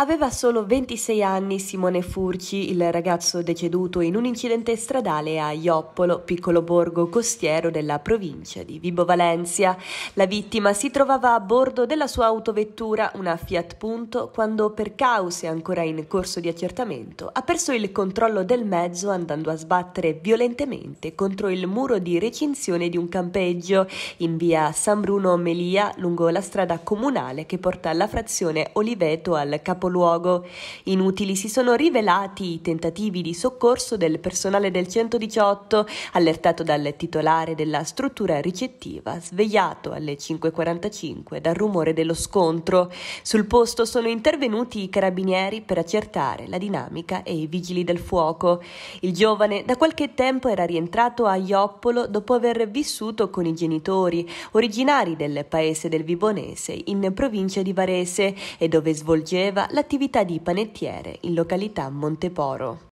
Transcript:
Aveva solo 26 anni Simone Furci, il ragazzo deceduto in un incidente stradale a Ioppolo, piccolo borgo costiero della provincia di Vibo Valencia. La vittima si trovava a bordo della sua autovettura, una Fiat Punto, quando per cause ancora in corso di accertamento ha perso il controllo del mezzo andando a sbattere violentemente contro il muro di recinzione di un campeggio in via San Bruno Melia lungo la strada comunale che porta alla frazione Oliveto al capoluogo luogo. Inutili si sono rivelati i tentativi di soccorso del personale del 118, allertato dal titolare della struttura ricettiva, svegliato alle 5.45 dal rumore dello scontro. Sul posto sono intervenuti i carabinieri per accertare la dinamica e i vigili del fuoco. Il giovane da qualche tempo era rientrato a Ioppolo dopo aver vissuto con i genitori, originari del paese del Vibonese, in provincia di Varese, e dove svolgeva l'attività di panettiere in località Monteporo.